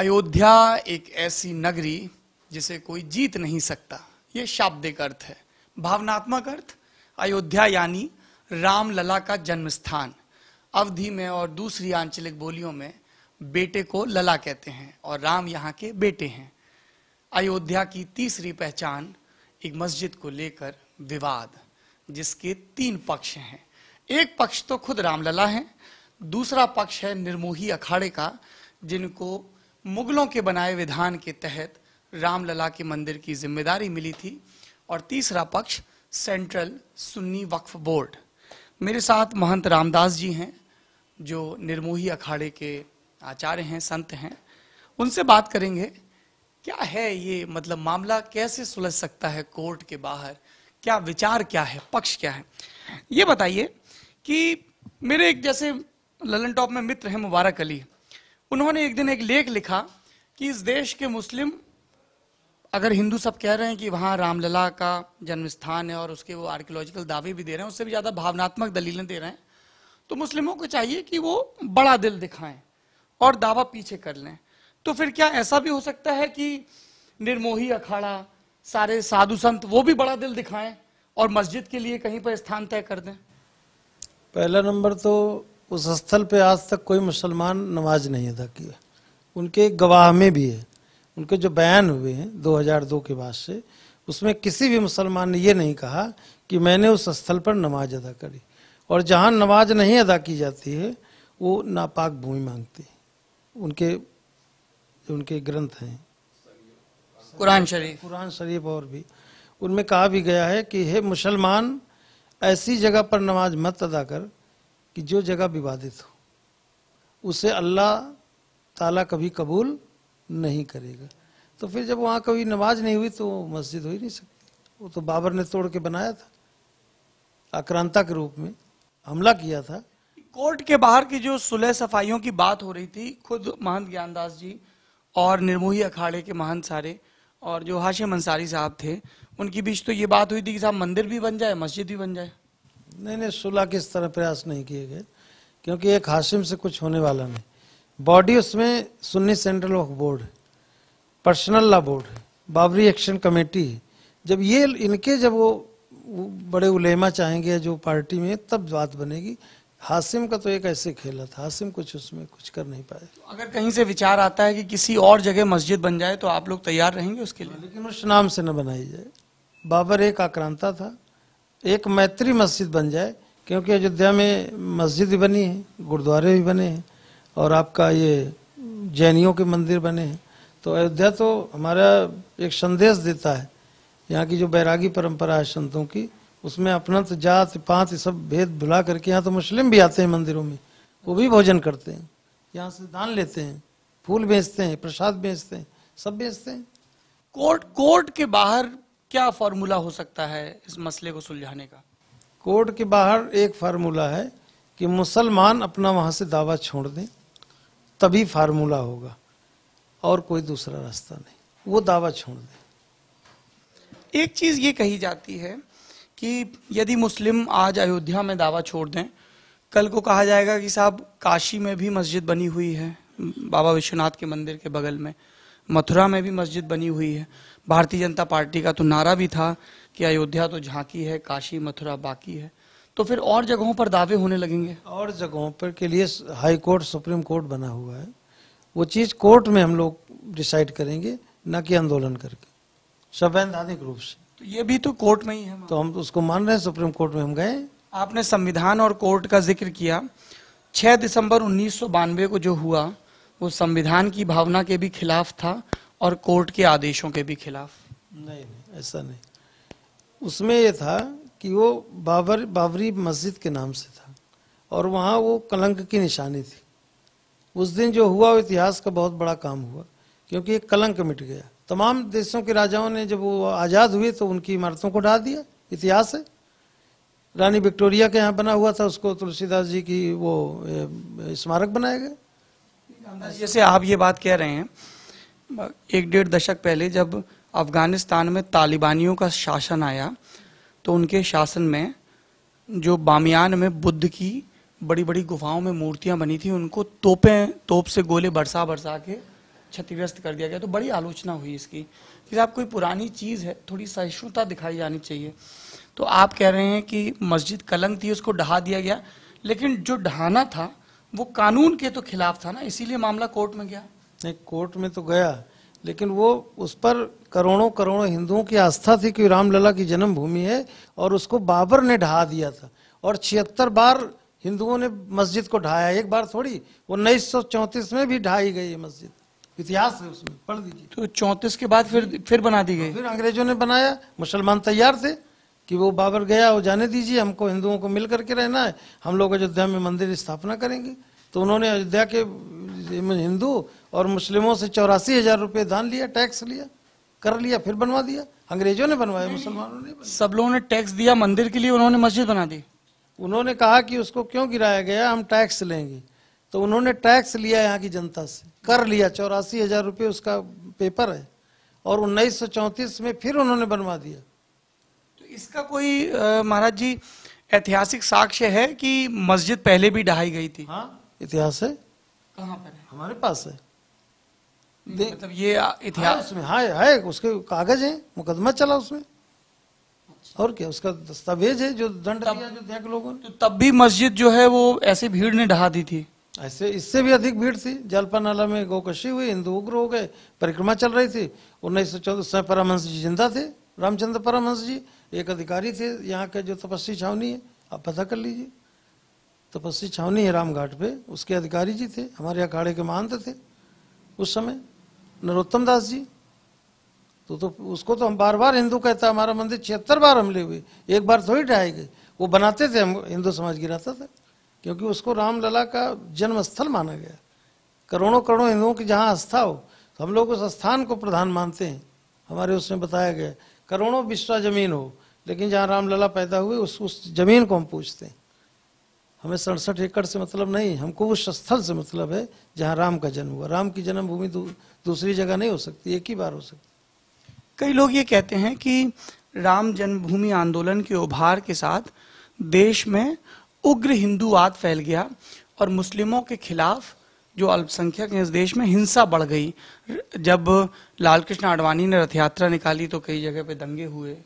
अयोध्या एक ऐसी नगरी जिसे कोई जीत नहीं सकता ये शाब्दिक अर्थ है भावनात्मक अर्थ अयोध्या यानी रामलला का जन्म स्थान अवधि में और दूसरी आंचलिक बोलियों में बेटे को लला कहते हैं और राम यहाँ के बेटे हैं अयोध्या की तीसरी पहचान एक मस्जिद को लेकर विवाद जिसके तीन पक्ष हैं एक पक्ष तो खुद रामलला है दूसरा पक्ष है निर्मोही अखाड़े का जिनको मुगलों के बनाए विधान के तहत रामलला के मंदिर की जिम्मेदारी मिली थी और तीसरा पक्ष सेंट्रल सुन्नी वक्फ बोर्ड मेरे साथ महंत रामदास जी हैं जो निर्मोही अखाड़े के आचार्य हैं संत हैं उनसे बात करेंगे क्या है ये मतलब मामला कैसे सुलझ सकता है कोर्ट के बाहर क्या विचार क्या है पक्ष क्या है ये बताइए कि मेरे एक जैसे ललन टॉप में मित्र हैं मुबारक अली उन्होंने एक दिन एक लेख लिखा कि इस देश के मुस्लिम अगर हिंदू सब कह रहे हैं कि वहाँ रामलला का जन्म स्थान है और उसके वो आर्कियोलॉजिकल दावे भी दे रहे हैं उससे भी ज़्यादा भावनात्मक दलीलें दे रहे हैं तो मुस्लिमों को चाहिए कि वो बड़ा दिल दिखाएं और दावा पीछे कर लें तो फिर क्या ऐसा भी हो सकता है कि निर्मोही अखाड़ा सारे साधु संत वो भी बड़ा दिल दिखाएं और मस्जिद के लिए कहीं पर स्थान तय कर दें पहला नंबर तो उस स्थल पे आज तक कोई मुसलमान नमाज नहीं अदा किया उनके गवाह में भी है उनके जो बयान हुए हैं 2002 के बाद से उसमें किसी भी मुसलमान ने ये नहीं कहा कि मैंने उस स्थल पर नमाज अदा करी और जहाँ नमाज नहीं अदा की जाती है वो नापाक भूमि मांगती है उनके उनके ग्रंथ हैं कुरान शरीफ कुरान शरीफ और भी उनमें कहा भी गया है कि हे मुसलमान ऐसी जगह पर नमाज मत अदा कर कि जो जगह विवादित हो उसे अल्लाह ताला कभी कबूल नहीं करेगा तो फिर जब वहाँ कभी नमाज नहीं हुई तो मस्जिद हो ही नहीं सकती वो तो बाबर ने तोड़ के बनाया था आक्रांता के रूप में हमला किया था कोर्ट के बाहर की जो सुलह सफाइयों की बात हो रही थी खुद महंत ज्ञानदास जी और निर्मोही अखाड़े के महंत सारे और जो हाशिम अंसारी साहब थे उनके बीच तो ये बात हुई थी कि साहब मंदिर भी बन जाए मस्जिद भी बन जाए नहीं नहीं सुलह किस तरह प्रयास नहीं किए गए क्योंकि एक हाशिम से कुछ होने वाला नहीं बॉडी उसमें सुन्नी सेंट्रल वक्फ बोर्ड है पर्सनल ला बोर्ड है बाबरी एक्शन कमेटी है जब ये इनके जब वो बड़े उलेमा चाहेंगे जो पार्टी में तब बात बनेगी हासिम का तो एक ऐसे खेला था हासिम कुछ उसमें कुछ कर नहीं पाए तो अगर कहीं से विचार आता है कि किसी और जगह मस्जिद बन जाए तो आप लोग तैयार रहेंगे उसके लिए लेकिन उस नाम से न बनाई जाए बाबर एक आक्रांता था एक मैत्री मस्जिद बन जाए क्योंकि अयोध्या में मस्जिद भी बनी है गुरुद्वारे भी बने हैं और आपका ये जैनियों के मंदिर बने हैं तो अयोध्या तो हमारा एक संदेश देता है यहाँ की जो बैरागी परंपरा है संतों की उसमें अपना तो जात पात सब भेद भुला करके यहाँ तो मुस्लिम भी आते हैं मंदिरों में वो भी भोजन करते हैं यहाँ से दान लेते हैं फूल बेचते हैं प्रसाद बेचते हैं सब बेचते हैं कोर्ट कोर्ट के बाहर क्या फार्मूला हो सकता है इस मसले को सुलझाने का कोर्ट के बाहर एक फार्मूला है कि मुसलमान अपना वहां से दावा छोड़ दें तभी फार्मूला होगा और कोई दूसरा रास्ता नहीं वो दावा छोड़ दें एक चीज़ ये कही जाती है कि यदि मुस्लिम आज अयोध्या में दावा छोड़ दें कल को कहा जाएगा कि साहब काशी में भी मस्जिद बनी हुई है बाबा विश्वनाथ के मंदिर के बगल में मथुरा में भी मस्जिद बनी हुई है भारतीय जनता पार्टी का तो नारा भी था कि अयोध्या तो झांकी है काशी मथुरा बाकी है तो फिर और जगहों पर दावे होने लगेंगे और जगहों पर के लिए हाई कोर्ट सुप्रीम कोर्ट बना हुआ है वो चीज कोर्ट में हम लोग डिसाइड करेंगे न कि आंदोलन करके संवैधानिक रूप से तो ये भी तो कोर्ट में ही है तो हम उसको मान रहे हैं सुप्रीम कोर्ट में हम गए आपने संविधान और कोर्ट का जिक्र किया 6 दिसंबर उन्नीस को जो हुआ वो संविधान की भावना के भी खिलाफ था और कोर्ट के आदेशों के भी खिलाफ नहीं नहीं ऐसा नहीं उसमें यह था कि वो बाबर बाबरी मस्जिद के नाम से था और वहाँ वो कलंक की निशानी थी उस दिन जो हुआ वो इतिहास का बहुत बड़ा काम हुआ क्योंकि एक कलंक मिट गया तमाम देशों के राजाओं ने जब वो आज़ाद हुए तो उनकी इमारतों को ढा दिया इतिहास है रानी विक्टोरिया के यहाँ बना हुआ था उसको तुलसीदास जी की वो स्मारक बनाया गया जैसे आप ये बात कह रहे हैं एक डेढ़ दशक पहले जब अफगानिस्तान में तालिबानियों का शासन आया तो उनके शासन में जो बामियान में बुद्ध की बड़ी बड़ी गुफाओं में मूर्तियां बनी थी उनको तोपें तोप से गोले बरसा बरसा के क्षतिग्रस्त कर दिया गया तो बड़ी आलोचना हुई इसकी कि आप कोई पुरानी चीज़ है थोड़ी सहिष्णुता दिखाई जानी चाहिए तो आप कह रहे हैं कि मस्जिद कलंक थी उसको ढहा दिया गया लेकिन जो ढहाना था वो कानून के तो खिलाफ था ना इसीलिए मामला कोर्ट में गया नहीं कोर्ट में तो गया लेकिन वो उस पर करोड़ों करोड़ों हिंदुओं की आस्था थी कि रामलला की जन्मभूमि है और उसको बाबर ने ढहा दिया था और छिहत्तर बार हिंदुओं ने मस्जिद को ढाया एक बार थोड़ी वो उन्नीस में भी ढाई गई है मस्जिद इतिहास है उसमें पढ़ दीजिए तो चौंतीस के बाद फिर फिर बना दी गई फिर अंग्रेजों ने बनाया मुसलमान तैयार थे कि वो बाबर गया वो जाने दीजिए हमको हिंदुओं को मिल करके रहना है हम लोग अयोध्या में मंदिर स्थापना करेंगे तो उन्होंने अयोध्या के मतलब हिंदू और मुस्लिमों से चौरासी हजार रुपये दान लिया टैक्स लिया कर लिया फिर बनवा दिया अंग्रेजों ने बनवाया मुसलमानों ने सब लोगों ने टैक्स दिया मंदिर के लिए उन्होंने मस्जिद बना दी उन्होंने कहा कि उसको क्यों गिराया गया हम टैक्स लेंगे तो उन्होंने टैक्स लिया यहाँ की जनता से कर लिया चौरासी हजार रुपये उसका पेपर है और उन्नीस में फिर उन्होंने बनवा दिया तो इसका कोई महाराज जी ऐतिहासिक साक्ष्य है कि मस्जिद पहले भी ढहाई गई थी हाँ इतिहास है कहाँ पर है हमारे पास है हम्म, मतलब ये हाँ, इतिहास उसमें हाँ है उसके कागज है मुकदमा चला उसमें अच्छा। और क्या उसका दस्तावेज है जो दंड तब, दिया अयोध्या के लोगों ने तो तब भी मस्जिद जो है वो ऐसी भीड़ ने ढहा दी थी ऐसे इससे भी अधिक भीड़ थी जलपा नाला में गोकशी हुई हिंदू उग्र हो गए परिक्रमा चल रही थी उन्नीस सौ चौदह समय परमहंस जी जिंदा थे रामचंद्र परमहंस जी एक अधिकारी थे यहाँ के जो तपस्वी छावनी है आप पता कर लीजिए तपस्वी छावनी है रामघाट पे उसके अधिकारी जी थे हमारे अखाड़े के महंत थे उस समय नरोत्तम दास जी तो तो उसको तो हम बार बार हिंदू कहता हमारा मंदिर छिहत्तर बार हमले हुए एक बार थोड़ी ढाए गए वो बनाते थे हम हिंदू समाज गिराता था क्योंकि उसको रामलला का जन्म स्थल माना गया करोड़ों करोड़ों हिंदुओं की जहाँ आस्था हो तो हम लोग उस स्थान को प्रधान मानते हैं हमारे उसमें बताया गया करोड़ों विश्वा जमीन हो लेकिन जहाँ रामलला पैदा हुए उस उस जमीन को हम पूछते हैं हमें सड़सठ एकड़ से मतलब नहीं हमको उस स्थल से मतलब है जहाँ राम का जन्म हुआ राम की जन्मभूमि दू, दूसरी जगह नहीं हो सकती एक ही बार हो सकती कई लोग ये कहते हैं कि राम जन्मभूमि आंदोलन के उभार के साथ देश में उग्र हिंदूवाद फैल गया और मुस्लिमों के खिलाफ जो अल्पसंख्यक हैं इस देश में हिंसा बढ़ गई जब लाल कृष्ण आडवाणी ने रथ यात्रा निकाली तो कई जगह पे दंगे हुए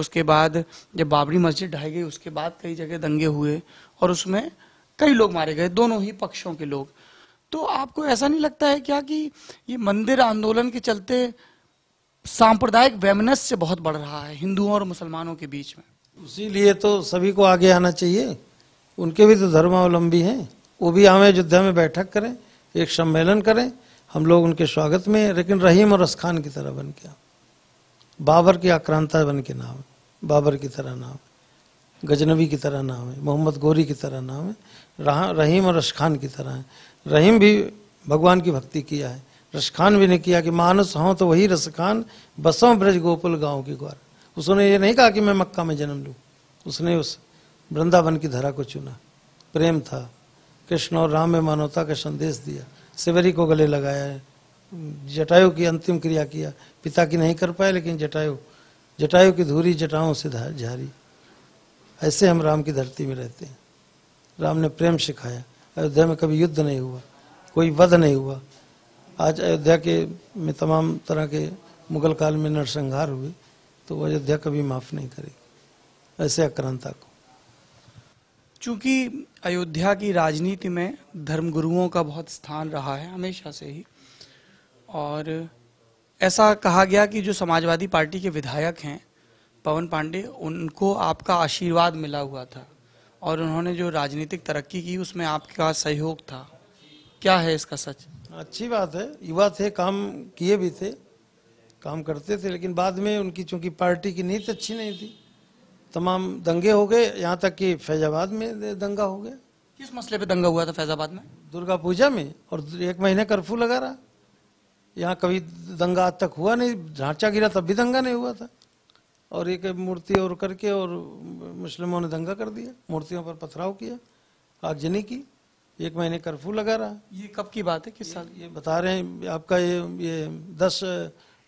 उसके बाद जब बाबरी मस्जिद ढाई गई उसके बाद कई जगह दंगे हुए और उसमें कई लोग मारे गए दोनों ही पक्षों के लोग तो आपको ऐसा नहीं लगता है क्या कि ये मंदिर आंदोलन के चलते सांप्रदायिक वैमनस से बहुत बढ़ रहा है हिंदुओं और मुसलमानों के बीच में उसी तो सभी को आगे आना चाहिए उनके भी तो धर्मावलंबी हैं वो भी हमें अयोध्या में बैठक करें एक सम्मेलन करें हम लोग उनके स्वागत में लेकिन रहीम और अस्खान की तरह बन गया बाबर के आक्रांता बन के नाम है बाबर की तरह नाम है गजनबी की तरह नाम है मोहम्मद गोरी की तरह नाम है रहीम और रशखान की तरह है रहीम भी भगवान की भक्ति किया है रसखान भी ने किया कि मानस हो तो वही रसखान बसों ब्रज गोपुल गांव की ग्वार उसने ये नहीं कहा कि मैं मक्का में जन्म लूँ उसने उस वृंदावन की धरा को चुना प्रेम था कृष्ण और राम में मानवता का संदेश दिया सिवरी को गले लगाया है जटायु की अंतिम क्रिया किया पिता की नहीं कर पाए लेकिन जटायु जटायु की धूरी जटाओं से झारी ऐसे हम राम की धरती में रहते हैं राम ने प्रेम सिखाया अयोध्या में कभी युद्ध नहीं हुआ कोई वध नहीं हुआ आज अयोध्या के में तमाम तरह के मुगल काल में नरसंहार हुए तो वो अयोध्या कभी माफ नहीं करेगी ऐसे अक्रांता को चूंकि अयोध्या की राजनीति में धर्मगुरुओं का बहुत स्थान रहा है हमेशा से ही और ऐसा कहा गया कि जो समाजवादी पार्टी के विधायक हैं पवन पांडे उनको आपका आशीर्वाद मिला हुआ था और उन्होंने जो राजनीतिक तरक्की की उसमें आपका सहयोग था क्या है इसका सच अच्छी बात है युवा थे काम किए भी थे काम करते थे लेकिन बाद में उनकी चूंकि पार्टी की नीति अच्छी नहीं थी तमाम दंगे हो गए यहाँ तक कि फैजाबाद में दंगा हो गया किस मसले पे दंगा हुआ था फैजाबाद में दुर्गा पूजा में और एक महीने कर्फ्यू लगा रहा यहाँ कभी दंगा आज तक हुआ नहीं ढांचा गिरा तब भी दंगा नहीं हुआ था और एक मूर्ति और करके और मुस्लिमों ने दंगा कर दिया मूर्तियों पर पथराव किया आगजनी की एक महीने कर्फ्यू लगा रहा ये कब की बात है किस साल ये बता रहे हैं आपका ये ये दस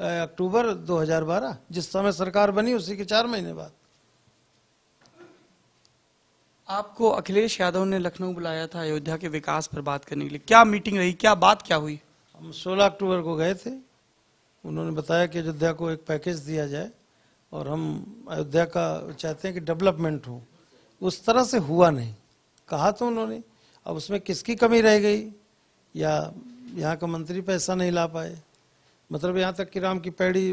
अक्टूबर 2012 जिस समय सरकार बनी उसी के चार महीने बाद आपको अखिलेश यादव ने लखनऊ बुलाया था अयोध्या के विकास पर बात करने के लिए क्या मीटिंग रही क्या बात क्या हुई हम 16 अक्टूबर को गए थे उन्होंने बताया कि अयोध्या को एक पैकेज दिया जाए और हम अयोध्या का चाहते हैं कि डेवलपमेंट हो उस तरह से हुआ नहीं कहा तो उन्होंने अब उसमें किसकी कमी रह गई या यहाँ का मंत्री पैसा नहीं ला पाए मतलब यहाँ तक कि राम की पैड़ी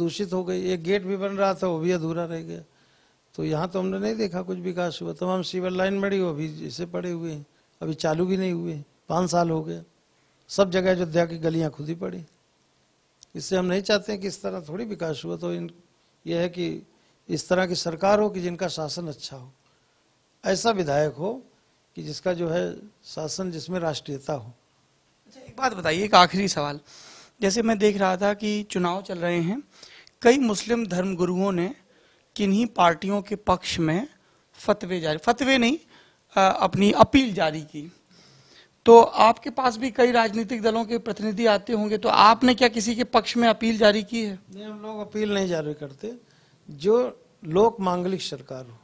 दूषित हो गई एक गेट भी बन रहा था वो भी अधूरा रह गया तो यहाँ तो हमने नहीं देखा कुछ विकास हुआ तमाम सीवर लाइन बड़ी हो अभी इसे पड़े हुए हैं अभी चालू भी नहीं हुए पाँच साल हो गया सब जगह अयोध्या की गलियां खुदी पड़ी इससे हम नहीं चाहते कि इस तरह थोड़ी विकास हुआ तो इन यह है कि इस तरह की सरकार हो कि जिनका शासन अच्छा हो ऐसा विधायक हो कि जिसका जो है शासन जिसमें राष्ट्रीयता हो अच्छा एक बात बताइए एक आखिरी सवाल जैसे मैं देख रहा था कि चुनाव चल रहे हैं कई मुस्लिम धर्म गुरुओं ने किन्हीं पार्टियों के पक्ष में फतवे जारी फतवे नहीं आ, अपनी अपील जारी की तो आपके पास भी कई राजनीतिक दलों के प्रतिनिधि आते होंगे तो आपने क्या किसी के पक्ष में अपील जारी की है नहीं हम लोग अपील नहीं जारी करते जो लोक मांगलिक सरकार हो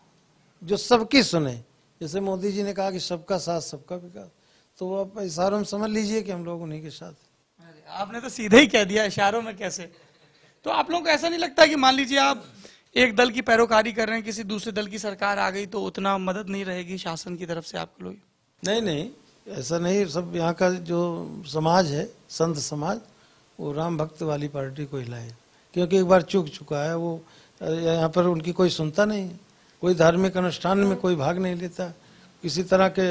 जो सबकी सुने जैसे मोदी जी ने कहा कि सबका साथ सबका विकास तो आप इशारों में समझ लीजिए कि हम लोग उन्हीं के साथ आपने तो सीधे ही कह दिया इशारों में कैसे तो आप लोगों को ऐसा नहीं लगता कि मान लीजिए आप एक दल की पैरोकारी कर रहे हैं किसी दूसरे दल की सरकार आ गई तो उतना मदद नहीं रहेगी शासन की तरफ से आप लोग नहीं नहीं ऐसा नहीं सब यहाँ का जो समाज है संत समाज वो राम भक्त वाली पार्टी को हिलाए क्योंकि एक बार चूक चुका है वो यहाँ पर उनकी कोई सुनता नहीं कोई धार्मिक अनुष्ठान में कोई भाग नहीं लेता किसी तरह के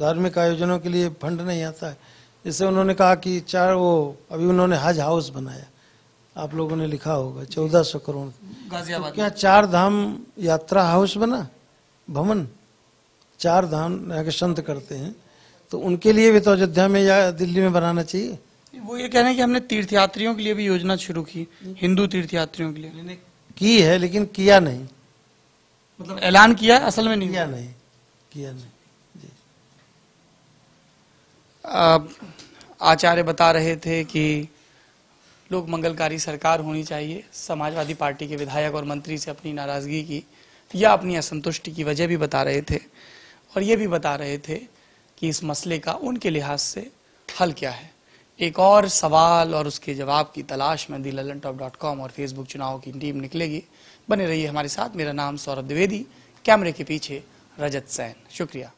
धार्मिक आयोजनों के लिए फंड नहीं आता है जैसे उन्होंने कहा कि चार वो अभी उन्होंने हज हाउस बनाया आप लोगों ने लिखा होगा चौदह सौ करोड़ तो क्या चार धाम यात्रा हाउस बना भवन चार धाम संत करते हैं तो उनके लिए भी तो अयोध्या में या दिल्ली में बनाना चाहिए वो ये कह रहे हैं कि हमने तीर्थयात्रियों के लिए भी योजना शुरू की हिंदू तीर्थयात्रियों के लिए की है लेकिन किया नहीं मतलब ऐलान किया असल में नहीं किया नहीं किया नहीं आचार्य बता रहे थे कि लोग मंगलकारी सरकार होनी चाहिए समाजवादी पार्टी के विधायक और मंत्री से अपनी नाराजगी की या अपनी असंतुष्टि की वजह भी बता रहे थे और ये भी बता रहे थे कि इस मसले का उनके लिहाज से हल क्या है एक और सवाल और उसके जवाब की तलाश में दी ललन टॉप डॉट कॉम और फेसबुक चुनाव की टीम निकलेगी बने रहिए हमारे साथ मेरा नाम सौरभ द्विवेदी कैमरे के पीछे रजत सैन शुक्रिया